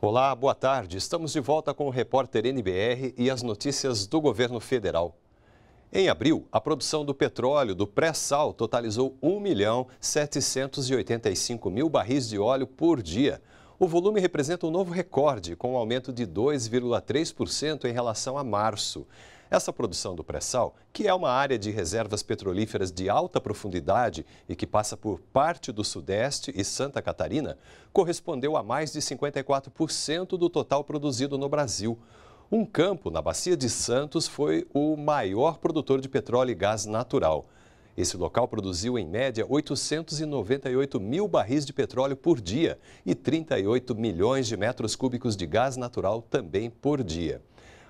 Olá, boa tarde. Estamos de volta com o repórter NBR e as notícias do governo federal. Em abril, a produção do petróleo do pré-sal totalizou 1 milhão 785 mil barris de óleo por dia, o volume representa um novo recorde, com um aumento de 2,3% em relação a março. Essa produção do pré-sal, que é uma área de reservas petrolíferas de alta profundidade e que passa por parte do Sudeste e Santa Catarina, correspondeu a mais de 54% do total produzido no Brasil. Um campo na Bacia de Santos foi o maior produtor de petróleo e gás natural. Esse local produziu, em média, 898 mil barris de petróleo por dia e 38 milhões de metros cúbicos de gás natural também por dia.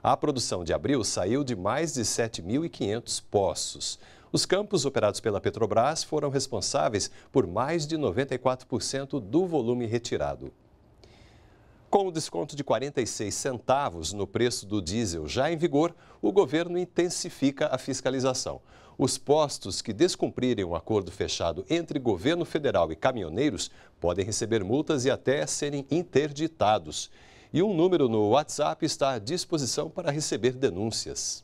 A produção de abril saiu de mais de 7.500 poços. Os campos operados pela Petrobras foram responsáveis por mais de 94% do volume retirado. Com o desconto de 46 centavos no preço do diesel já em vigor, o governo intensifica a fiscalização. Os postos que descumprirem o um acordo fechado entre governo federal e caminhoneiros podem receber multas e até serem interditados. E um número no WhatsApp está à disposição para receber denúncias.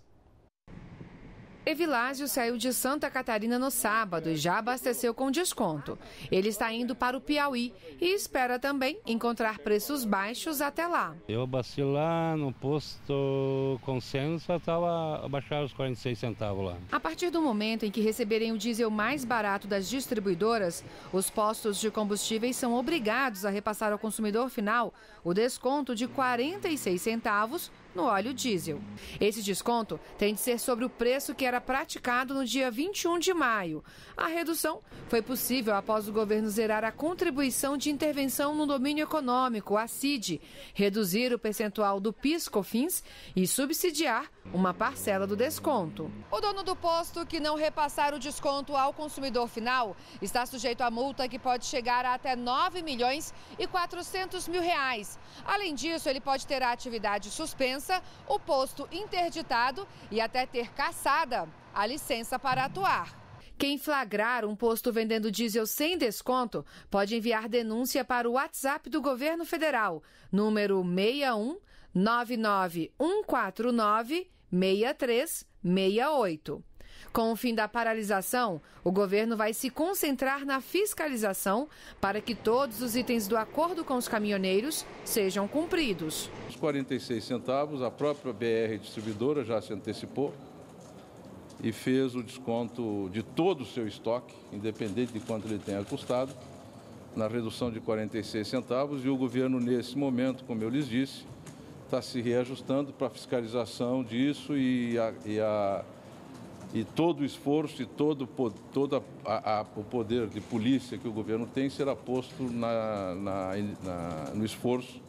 Evilásio saiu de Santa Catarina no sábado e já abasteceu com desconto. Ele está indo para o Piauí e espera também encontrar preços baixos até lá. Eu abasteci lá no posto Consenso, estava baixar os 46 centavos lá. A partir do momento em que receberem o diesel mais barato das distribuidoras, os postos de combustíveis são obrigados a repassar ao consumidor final o desconto de 46 centavos no óleo diesel. Esse desconto tem de ser sobre o preço que era praticado no dia 21 de maio. A redução foi possível após o governo zerar a contribuição de intervenção no domínio econômico, a CID, reduzir o percentual do PIS/COFINS e subsidiar uma parcela do desconto. O dono do posto que não repassar o desconto ao consumidor final está sujeito a multa que pode chegar a até 9 milhões e 400 mil reais. Além disso, ele pode ter a atividade suspensa o posto interditado e até ter caçada a licença para atuar. Quem flagrar um posto vendendo diesel sem desconto pode enviar denúncia para o WhatsApp do governo federal, número 61 99149 6368. Com o fim da paralisação, o governo vai se concentrar na fiscalização para que todos os itens do acordo com os caminhoneiros sejam cumpridos. Os 46 centavos, a própria BR distribuidora já se antecipou e fez o desconto de todo o seu estoque, independente de quanto ele tenha custado, na redução de 46 centavos. E o governo, nesse momento, como eu lhes disse, está se reajustando para a fiscalização disso e a, e a e todo o esforço e todo, todo a, a, o poder de polícia que o governo tem será posto na, na, na, no esforço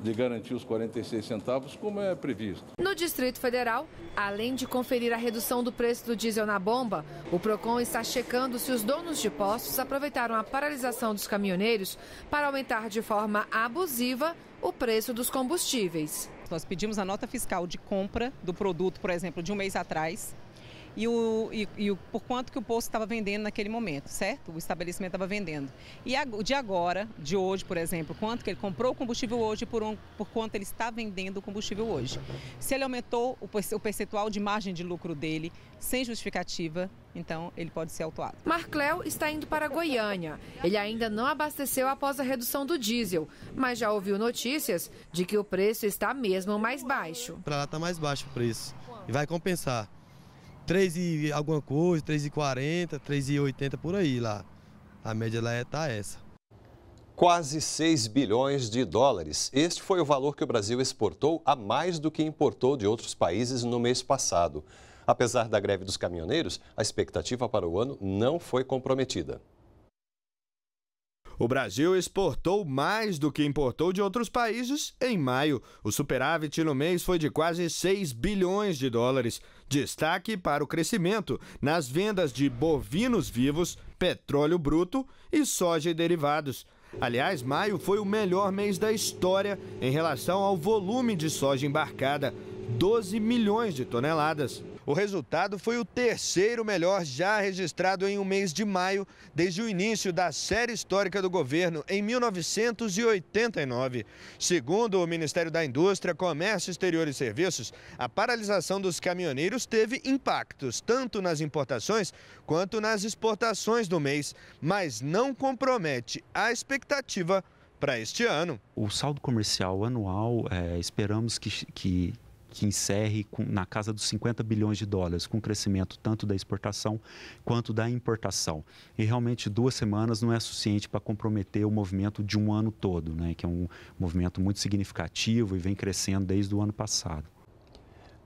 de garantir os 46 centavos, como é previsto. No Distrito Federal, além de conferir a redução do preço do diesel na bomba, o PROCON está checando se os donos de postos aproveitaram a paralisação dos caminhoneiros para aumentar de forma abusiva o preço dos combustíveis. Nós pedimos a nota fiscal de compra do produto, por exemplo, de um mês atrás, e, o, e, e o, por quanto que o posto estava vendendo naquele momento, certo? O estabelecimento estava vendendo. E a, de agora, de hoje, por exemplo, quanto que ele comprou o combustível hoje e por, um, por quanto ele está vendendo o combustível hoje. Se ele aumentou o, o percentual de margem de lucro dele sem justificativa, então ele pode ser autuado. Marcléo está indo para Goiânia. Ele ainda não abasteceu após a redução do diesel, mas já ouviu notícias de que o preço está mesmo mais baixo. Para lá está mais baixo o preço e vai compensar. 3 e alguma coisa, 3 e 40, 3 e 80 por aí lá. A média lá está é, essa. Quase 6 bilhões de dólares. Este foi o valor que o Brasil exportou a mais do que importou de outros países no mês passado. Apesar da greve dos caminhoneiros, a expectativa para o ano não foi comprometida. O Brasil exportou mais do que importou de outros países em maio. O superávit no mês foi de quase 6 bilhões de dólares. Destaque para o crescimento nas vendas de bovinos vivos, petróleo bruto e soja e derivados. Aliás, maio foi o melhor mês da história em relação ao volume de soja embarcada, 12 milhões de toneladas. O resultado foi o terceiro melhor já registrado em um mês de maio desde o início da série histórica do governo em 1989. Segundo o Ministério da Indústria, Comércio Exterior e Serviços, a paralisação dos caminhoneiros teve impactos tanto nas importações quanto nas exportações do mês, mas não compromete a expectativa para este ano. O saldo comercial anual, é, esperamos que, que que encerre com, na casa dos 50 bilhões de dólares, com crescimento tanto da exportação quanto da importação. E realmente duas semanas não é suficiente para comprometer o movimento de um ano todo, né, que é um movimento muito significativo e vem crescendo desde o ano passado.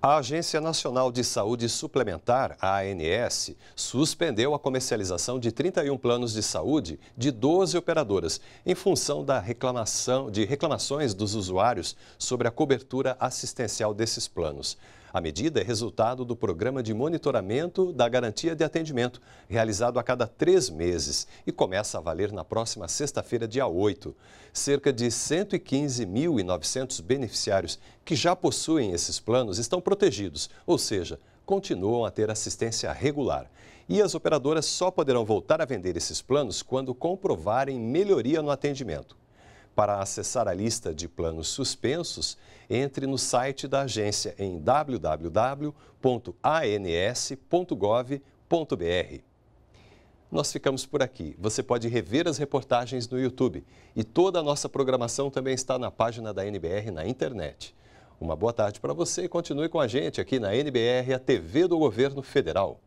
A Agência Nacional de Saúde Suplementar, a ANS, suspendeu a comercialização de 31 planos de saúde de 12 operadoras, em função da reclamação de reclamações dos usuários sobre a cobertura assistencial desses planos. A medida é resultado do Programa de Monitoramento da Garantia de Atendimento, realizado a cada três meses e começa a valer na próxima sexta-feira, dia 8. Cerca de 115.900 beneficiários que já possuem esses planos estão protegidos, ou seja, continuam a ter assistência regular. E as operadoras só poderão voltar a vender esses planos quando comprovarem melhoria no atendimento. Para acessar a lista de planos suspensos, entre no site da agência em www.ans.gov.br. Nós ficamos por aqui. Você pode rever as reportagens no YouTube e toda a nossa programação também está na página da NBR na internet. Uma boa tarde para você e continue com a gente aqui na NBR, a TV do Governo Federal.